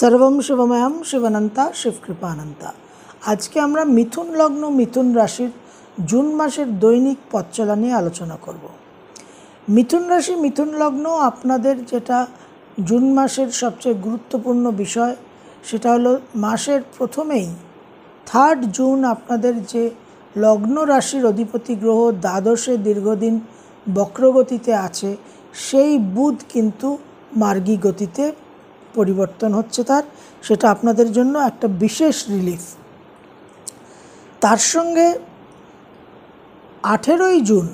সর্বম শিবময়াম শিবানন্তা শিবকৃপানন্তা আজকে আমরা মিথুন লগ্ন মিথুন রাশির জুন মাসের দৈনিক পথচলা নিয়ে আলোচনা করব মিথুন রাশি মিথুন লগ্ন আপনাদের যেটা জুন মাসের সবচেয়ে গুরুত্বপূর্ণ বিষয় সেটা হলো মাসের প্রথমেই থার্ড জুন আপনাদের যে লগ্ন রাশির অধিপতি গ্রহ দ্বাদশে দীর্ঘদিন বক্রগতিতে আছে সেই বুধ কিন্তু মার্গী গতিতে পরিবর্তন হচ্ছে তার সেটা আপনাদের জন্য একটা বিশেষ রিলিফ তার সঙ্গে আঠেরোই জুন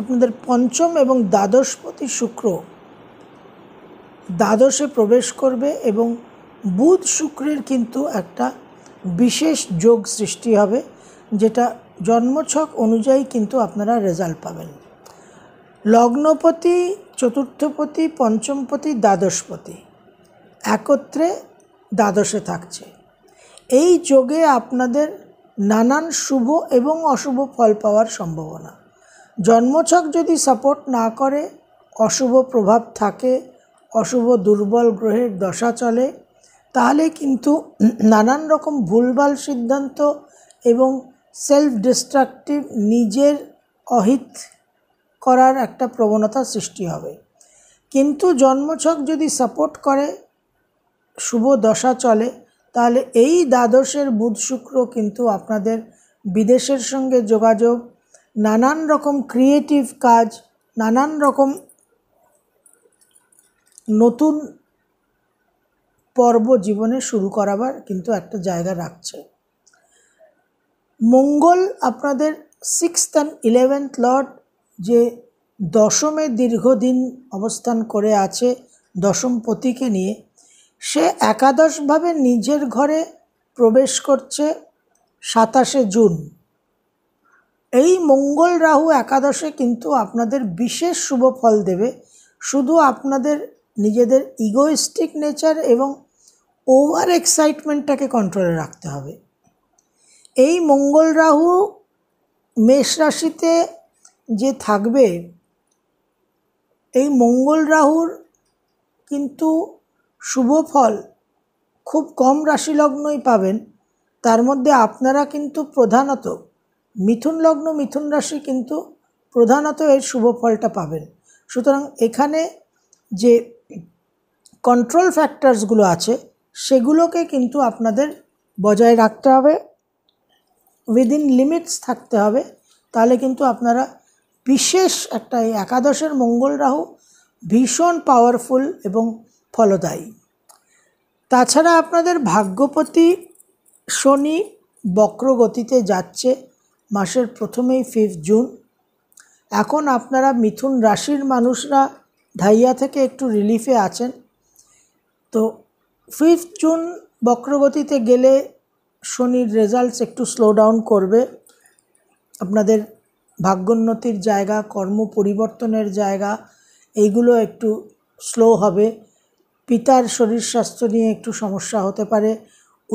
আপনাদের পঞ্চম এবং দ্বাদশপতি শুক্র দ্বাদশে প্রবেশ করবে এবং বুধ শুক্রের কিন্তু একটা বিশেষ যোগ সৃষ্টি হবে যেটা জন্মছক অনুযায়ী কিন্তু আপনারা রেজাল্ট পাবেন লগ্নপতি চতুর্থপতি পঞ্চমপতি দ্বাদশপতি একত্রে দ্বাদশে থাকছে এই যোগে আপনাদের নানান শুভ এবং অশুভ ফল পাওয়ার সম্ভাবনা জন্মছক যদি সাপোর্ট না করে অশুভ প্রভাব থাকে অশুভ দুর্বল গ্রহের দশা চলে তাহলে কিন্তু নানান রকম ভুলভাল সিদ্ধান্ত এবং সেলফ ডিস্ট্রাকটিভ নিজের অহিত করার একটা প্রবণতা সৃষ্টি হবে কিন্তু জন্মছক যদি সাপোর্ট করে শুভ দশা চলে তাহলে এই দ্বাদশের বুধ শুক্র কিন্তু আপনাদের বিদেশের সঙ্গে যোগাযোগ নানান রকম ক্রিয়েটিভ কাজ নানান রকম নতুন পর্ব জীবনে শুরু করাবার কিন্তু একটা জায়গা রাখছে মঙ্গল আপনাদের সিক্সথ অ্যান্ড ইলেভেন্থ লর্ড যে দশমে দীর্ঘদিন অবস্থান করে আছে দশম পতিকে নিয়ে সে একাদশভাবে নিজের ঘরে প্রবেশ করছে সাতাশে জুন এই মঙ্গল রাহু একাদশে কিন্তু আপনাদের বিশেষ শুভ ফল দেবে শুধু আপনাদের নিজেদের ইগোইস্টিক নেচার এবং ওভার এক্সাইটমেন্টটাকে কন্ট্রোলে রাখতে হবে এই মঙ্গল রাহু মেষ রাশিতে যে থাকবে এই মঙ্গল রাহুর কিন্তু শুভ ফল খুব কম রাশিলগ্নই পাবেন তার মধ্যে আপনারা কিন্তু প্রধানত মিথুন লগ্ন মিথুন রাশি কিন্তু প্রধানত এর শুভ ফলটা পাবেন সুতরাং এখানে যে কন্ট্রোল ফ্যাক্টরসগুলো আছে সেগুলোকে কিন্তু আপনাদের বজায় রাখতে হবে উইদিন লিমিটস থাকতে হবে তাহলে কিন্তু আপনারা বিশেষ একটা একাদশের মঙ্গল রাহু ভীষণ পাওয়ারফুল এবং ফলদায়ী তাছাড়া আপনাদের ভাগ্যপতি শনি বক্রগতিতে যাচ্ছে মাসের প্রথমেই ফিফথ জুন এখন আপনারা মিথুন রাশির মানুষরা ধাইয়া থেকে একটু রিলিফে আছেন তো ফিফথ জুন বক্রগতিতে গেলে শনির রেজাল্টস একটু স্লো ডাউন করবে আপনাদের ভাগ্যোন্নতির জায়গা কর্ম পরিবর্তনের জায়গা এইগুলো একটু স্লো হবে পিতার শরীর স্বাস্থ্য নিয়ে একটু সমস্যা হতে পারে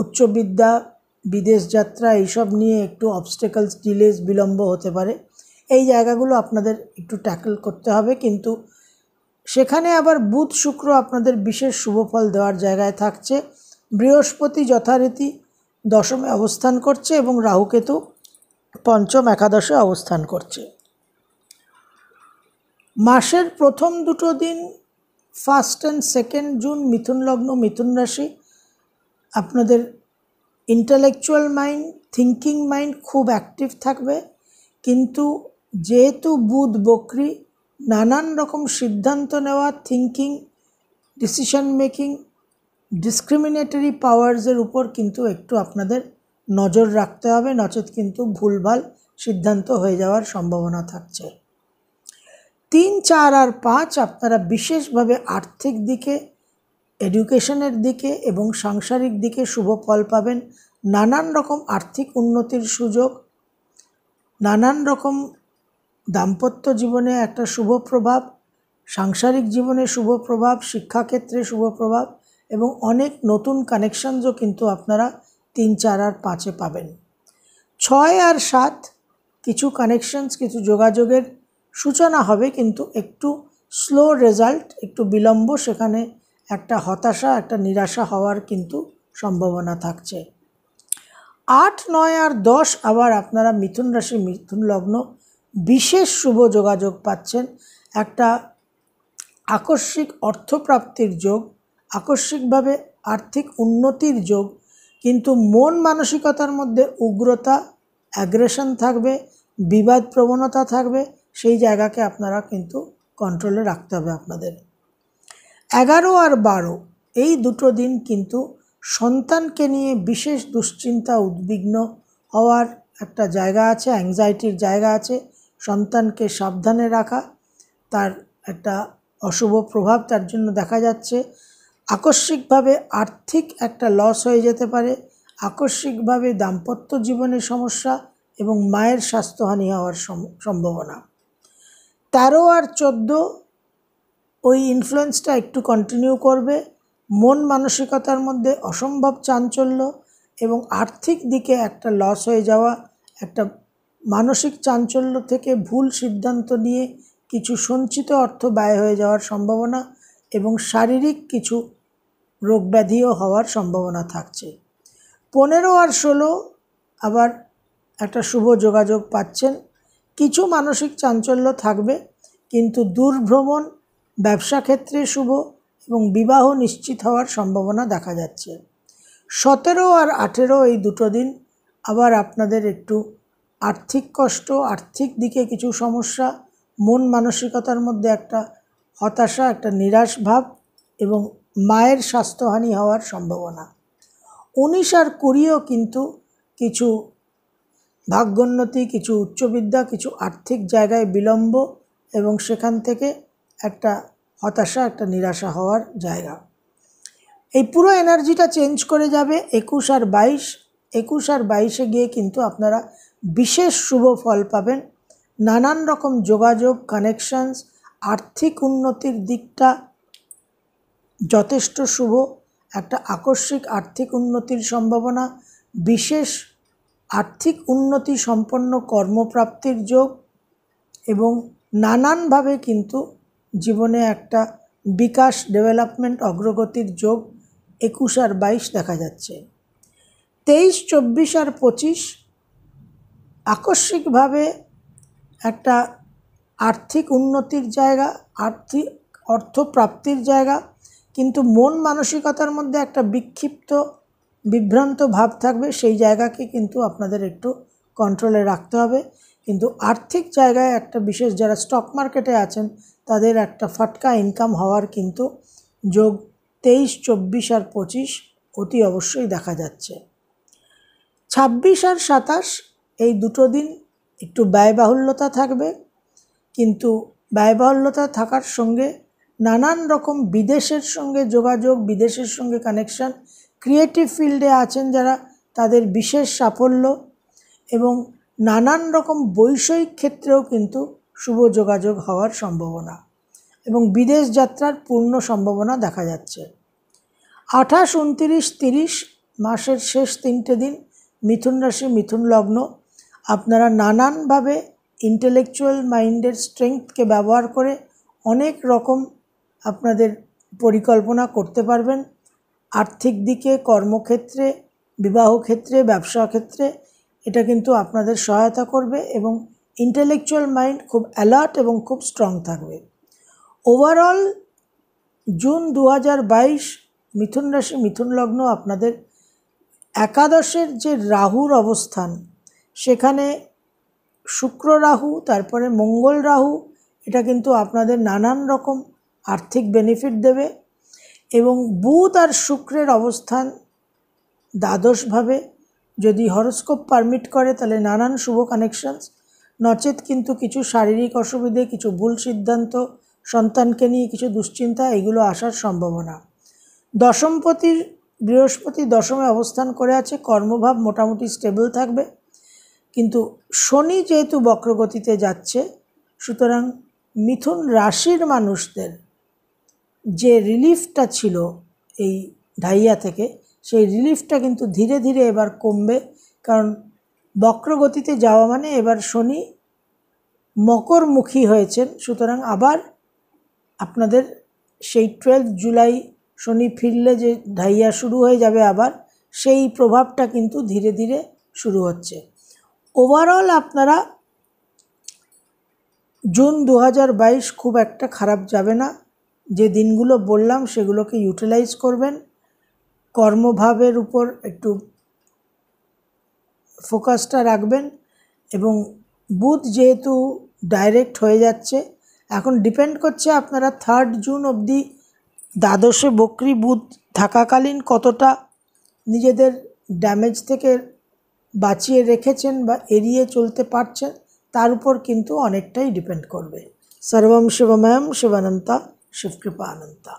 উচ্চবিদ্যা বিদেশ যাত্রা এইসব নিয়ে একটু অবস্টেকলস ডিলেস বিলম্ব হতে পারে এই জায়গাগুলো আপনাদের একটু ট্যাকল করতে হবে কিন্তু সেখানে আবার বুধ শুক্র আপনাদের বিশেষ শুভফল দেওয়ার জায়গায় থাকছে বৃহস্পতি যথারীতি দশমে অবস্থান করছে এবং রাহুকেতু পঞ্চম একাদশে অবস্থান করছে মাসের প্রথম দুটো দিন ফার্স্ট অ্যান্ড সেকেন্ড জুন মিথুন লগ্ন মিথুন রাশি আপনাদের ইন্টালেকচুয়াল মাইন্ড থিঙ্কিং মাইন্ড খুব অ্যাক্টিভ থাকবে কিন্তু যেহেতু বুধ বকরি নানান রকম সিদ্ধান্ত নেওয়া থিঙ্কিং ডিসিশন মেকিং ডিসক্রিমিনেটরি পাওয়ার্সের উপর কিন্তু একটু আপনাদের নজর রাখতে হবে নচেত কিন্তু ভুলভাল সিদ্ধান্ত হয়ে যাওয়ার সম্ভাবনা থাকছে তিন চার আর পাঁচ আপনারা বিশেষভাবে আর্থিক দিকে এডুকেশনের দিকে এবং সাংসারিক দিকে শুভ ফল পাবেন নানান রকম আর্থিক উন্নতির সুযোগ নানান রকম দাম্পত্য জীবনে একটা শুভ প্রভাব সাংসারিক জীবনে শুভ প্রভাব শিক্ষাক্ষেত্রে শুভ প্রভাব এবং অনেক নতুন কানেকশানসও কিন্তু আপনারা তিন চার আর পাঁচে পাবেন ছয় আর সাত কিছু কানেকশনস কিছু যোগাযোগের সূচনা হবে কিন্তু একটু স্লো রেজাল্ট একটু বিলম্ব সেখানে একটা হতাশা একটা নিরাশা হওয়ার কিন্তু সম্ভাবনা থাকছে আট নয় আর দশ আবার আপনারা মিথুন রাশি মিথুন লগ্ন বিশেষ শুভ যোগাযোগ পাচ্ছেন একটা আকস্মিক অর্থপ্রাপ্তির যোগ আকস্মিকভাবে আর্থিক উন্নতির যোগ কিন্তু মন মানসিকতার মধ্যে উগ্রতা অ্যাগ্রেশন থাকবে বিবাদ প্রবণতা থাকবে সেই জায়গাকে আপনারা কিন্তু কন্ট্রোলে রাখতে হবে আপনাদের এগারো আর বারো এই দুটো দিন কিন্তু সন্তানকে নিয়ে বিশেষ দুশ্চিন্তা উদ্বিগ্ন হওয়ার একটা জায়গা আছে অ্যাংজাইটির জায়গা আছে সন্তানকে সাবধানে রাখা তার একটা অশুভ প্রভাব তার জন্য দেখা যাচ্ছে আকস্মিকভাবে আর্থিক একটা লস হয়ে যেতে পারে আকস্মিকভাবে দাম্পত্য জীবনের সমস্যা এবং মায়ের স্বাস্থ্যহানি হওয়ার সম্ভাবনা তেরো আর চোদ্দো ওই ইনফ্লুয়েন্সটা একটু কন্টিনিউ করবে মন মানসিকতার মধ্যে অসম্ভব চাঞ্চল্য এবং আর্থিক দিকে একটা লস হয়ে যাওয়া একটা মানসিক চাঞ্চল্য থেকে ভুল সিদ্ধান্ত নিয়ে কিছু সঞ্চিত অর্থ ব্যয় হয়ে যাওয়ার সম্ভাবনা এবং শারীরিক কিছু রোগব্যাধিও হওয়ার সম্ভাবনা থাকছে পনেরো আর ষোলো আবার একটা শুভ যোগাযোগ পাচ্ছেন কিছু মানসিক চাঞ্চল্য থাকবে কিন্তু দূরভ্রমণ ব্যবসা ক্ষেত্রে শুভ এবং বিবাহ নিশ্চিত হওয়ার সম্ভাবনা দেখা যাচ্ছে সতেরো আর আঠেরো এই দুটো দিন আবার আপনাদের একটু আর্থিক কষ্ট আর্থিক দিকে কিছু সমস্যা মন মানসিকতার মধ্যে একটা হতাশা একটা নিরাশ ভাব এবং মায়ের স্বাস্থ্যহানি হওয়ার সম্ভাবনা উনিশ আর কুড়িও কিন্তু কিছু ভাগ্যোন্নতি কিছু উচ্চবিদ্যা কিছু আর্থিক জায়গায় বিলম্ব এবং সেখান থেকে একটা হতাশা একটা নিরাশা হওয়ার জায়গা এই পুরো এনার্জিটা চেঞ্জ করে যাবে একুশ আর বাইশ একুশ আর বাইশে গিয়ে কিন্তু আপনারা বিশেষ শুভ ফল পাবেন নানান রকম যোগাযোগ কানেকশানস আর্থিক উন্নতির দিকটা যথেষ্ট শুভ একটা আকস্মিক আর্থিক উন্নতির সম্ভাবনা বিশেষ আর্থিক উন্নতি সম্পন্ন কর্মপ্রাপ্তির যোগ এবং নানানভাবে কিন্তু জীবনে একটা বিকাশ ডেভেলপমেন্ট অগ্রগতির যোগ একুশ আর বাইশ দেখা যাচ্ছে তেইশ চব্বিশ আর পঁচিশ আকস্মিকভাবে একটা আর্থিক উন্নতির জায়গা আর্থিক অর্থপ্রাপ্তির জায়গা কিন্তু মন মানসিকতার মধ্যে একটা বিক্ষিপ্ত বিভ্রান্ত ভাব থাকবে সেই জায়গাকে কিন্তু আপনাদের একটু কন্ট্রোলে রাখতে হবে কিন্তু আর্থিক জায়গায় একটা বিশেষ যারা স্টক মার্কেটে আছেন তাদের একটা ফাটকা ইনকাম হওয়ার কিন্তু যোগ তেইশ চব্বিশ আর পঁচিশ অতি অবশ্যই দেখা যাচ্ছে ছাব্বিশ আর সাতাশ এই দুটো দিন একটু ব্যয়বাহুল্যতা থাকবে কিন্তু ব্যয়বাহুল্যতা থাকার সঙ্গে নানান রকম বিদেশের সঙ্গে যোগাযোগ বিদেশের সঙ্গে কানেকশান ক্রিয়েটিভ ফিল্ডে আছেন যারা তাদের বিশেষ সাফল্য এবং নানান রকম বৈষয়িক ক্ষেত্রেও কিন্তু শুভ যোগাযোগ হওয়ার সম্ভাবনা এবং বিদেশ যাত্রার পূর্ণ সম্ভাবনা দেখা যাচ্ছে আঠাশ উনতিরিশ তিরিশ মাসের শেষ তিনটে দিন মিথুন রাশি মিথুন লগ্ন আপনারা নানানভাবে ইন্টেলেকচুয়াল মাইন্ডের স্ট্রেংথকে ব্যবহার করে অনেক রকম আপনাদের পরিকল্পনা করতে পারবেন আর্থিক দিকে কর্মক্ষেত্রে বিবাহ ক্ষেত্রে ব্যবসা ক্ষেত্রে এটা কিন্তু আপনাদের সহায়তা করবে এবং ইন্টেলেকচুয়াল মাইন্ড খুব অ্যালার্ট এবং খুব স্ট্রং থাকবে ওভারঅল জুন দু মিথুন রাশি মিথুন লগ্ন আপনাদের একাদশের যে রাহুর অবস্থান সেখানে শুক্র রাহু তারপরে মঙ্গল রাহু এটা কিন্তু আপনাদের নানান রকম আর্থিক বেনিফিট দেবে এবং বুথ আর শুক্রের অবস্থান দ্বাদশভাবে যদি হরস্কোপ পারমিট করে তাহলে নানান শুভ কানেকশনস নচেত কিন্তু কিছু শারীরিক অসুবিধে কিছু ভুল সিদ্ধান্ত সন্তানকে নিয়ে কিছু দুশ্চিন্তা এগুলো আসার সম্ভাবনা দশমপতির বৃহস্পতি দশমে অবস্থান করে আছে কর্মভাব মোটামুটি স্টেবল থাকবে কিন্তু শনি যেহেতু বক্রগতিতে যাচ্ছে সুতরাং মিথুন রাশির মানুষদের যে রিলিফটা ছিল এই ডাইয়া থেকে সেই রিলিফটা কিন্তু ধীরে ধীরে এবার কমবে কারণ বক্রগতিতে যাওয়া মানে এবার শনি মকরমুখী হয়েছেন সুতরাং আবার আপনাদের সেই টুয়েলভ জুলাই শনি ফিরলে যে ঢাইয়া শুরু হয়ে যাবে আবার সেই প্রভাবটা কিন্তু ধীরে ধীরে শুরু হচ্ছে ওভারঅল আপনারা জুন দু খুব একটা খারাপ যাবে না যে দিনগুলো বললাম সেগুলোকে ইউটিলাইজ করবেন কর্মভাবের উপর একটু ফোকাসটা রাখবেন এবং বুধ যেহেতু ডাইরেক্ট হয়ে যাচ্ছে এখন ডিপেন্ড করছে আপনারা থার্ড জুন অবধি দ্বাদশে বকরি বুধ থাকাকালীন কতটা নিজেদের ড্যামেজ থেকে বাঁচিয়ে রেখেছেন বা এড়িয়ে চলতে পারছেন তার উপর কিন্তু অনেকটাই ডিপেন্ড করবে সর্বম শিবম শিবানন্তা శివకృపానంద